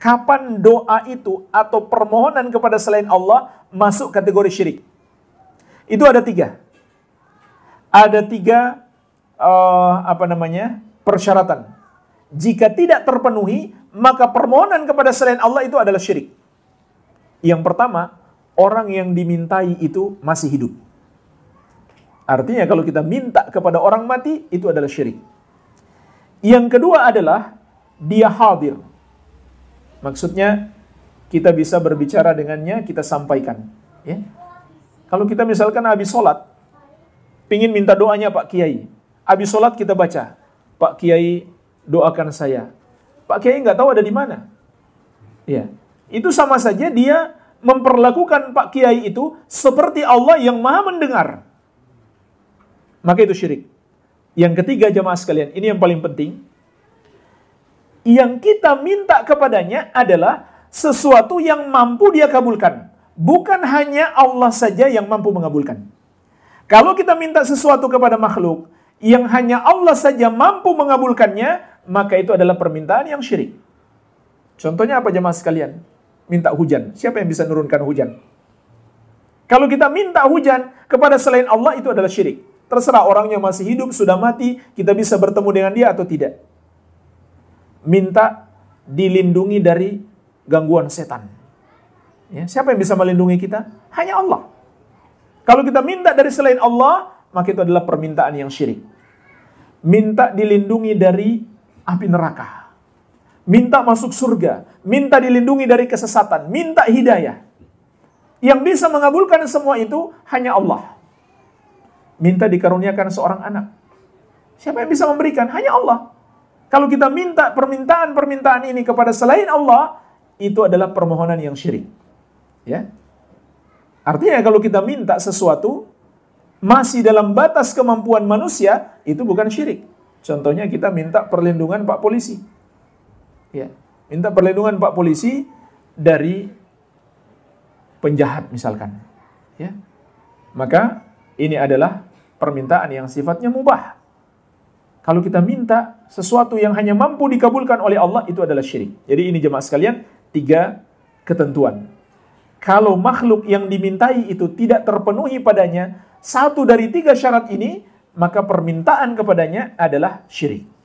kapan doa itu atau permohonan kepada selain Allah masuk kategori syirik. Itu ada tiga. Ada tiga uh, apa namanya persyaratan. Jika tidak terpenuhi, maka permohonan kepada selain Allah itu adalah syirik. Yang pertama, orang yang dimintai itu masih hidup. Artinya kalau kita minta kepada orang mati, itu adalah syirik. Yang kedua adalah dia hadir Maksudnya kita bisa berbicara dengannya, kita sampaikan. Ya. Kalau kita misalkan habis sholat, pingin minta doanya Pak Kiai. Habis sholat kita baca, Pak Kiai doakan saya. Pak Kiai nggak tahu ada di mana. Ya, itu sama saja dia memperlakukan Pak Kiai itu seperti Allah yang maha mendengar. Maka itu syirik. Yang ketiga jamaah sekalian, ini yang paling penting yang kita minta kepadanya adalah sesuatu yang mampu dia kabulkan. Bukan hanya Allah saja yang mampu mengabulkan. Kalau kita minta sesuatu kepada makhluk yang hanya Allah saja mampu mengabulkannya, maka itu adalah permintaan yang syirik. Contohnya apa jemaah sekalian? Minta hujan. Siapa yang bisa nurunkan hujan? Kalau kita minta hujan kepada selain Allah itu adalah syirik. Terserah orangnya masih hidup, sudah mati, kita bisa bertemu dengan dia atau tidak minta dilindungi dari gangguan setan. Ya, siapa yang bisa melindungi kita? Hanya Allah. Kalau kita minta dari selain Allah, maka itu adalah permintaan yang syirik. Minta dilindungi dari api neraka. Minta masuk surga. Minta dilindungi dari kesesatan. Minta hidayah. Yang bisa mengabulkan semua itu hanya Allah. Minta dikaruniakan seorang anak. Siapa yang bisa memberikan? Hanya Allah. Kalau kita minta permintaan-permintaan ini kepada selain Allah, itu adalah permohonan yang syirik. Ya. Artinya kalau kita minta sesuatu masih dalam batas kemampuan manusia, itu bukan syirik. Contohnya kita minta perlindungan Pak polisi. Ya, minta perlindungan Pak polisi dari penjahat misalkan. Ya. Maka ini adalah permintaan yang sifatnya mubah. Kalau kita minta sesuatu yang hanya mampu dikabulkan oleh Allah itu adalah syirik. Jadi ini jemaah sekalian tiga ketentuan. Kalau makhluk yang dimintai itu tidak terpenuhi padanya satu dari tiga syarat ini, maka permintaan kepadanya adalah syirik.